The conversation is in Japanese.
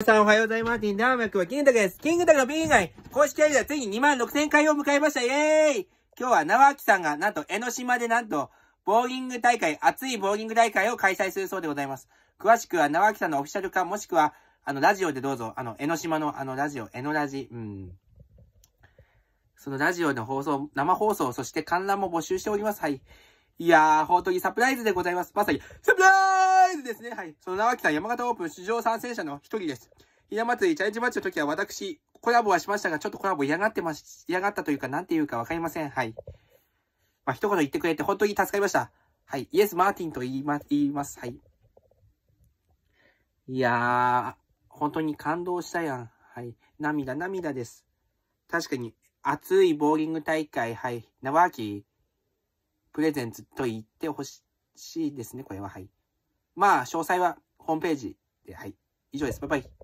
皆さんおはようございます。ティンダーマはキングダです。キングダの B 以外、公式アイドルついに2万6000回を迎えましたイェーイ今日はわきさんが、なんと江ノ島でなんと、ボーリング大会、熱いボーリング大会を開催するそうでございます。詳しくはわきさんのオフィシャルか、もしくは、あの、ラジオでどうぞ、あの、江ノ島のあの、ラジオ、江ノラジ、うん。そのラジオの放送、生放送、そして観覧も募集しております。はい。いやー、本当にサプライズでございます。まさに、サプライズえずですね、はい、その名樹さん、山形オープン史上参戦者の一人です。ひな祭りチャレンジマッチの時は私、コラボはしましたが、ちょっとコラボ嫌がってまし、嫌がったというか、なんていうかわかりません。はい。まあ、一言言ってくれて本当に助かりました。はい。イエス・マーティンと言いま、言います。はい。いやー、本当に感動したやん。はい。涙、涙です。確かに、熱いボーリング大会、はい。縄脇、プレゼンツと言ってほしいですね、これは。はい。まあ、詳細はホームページで、はい。以上です。バイバイ。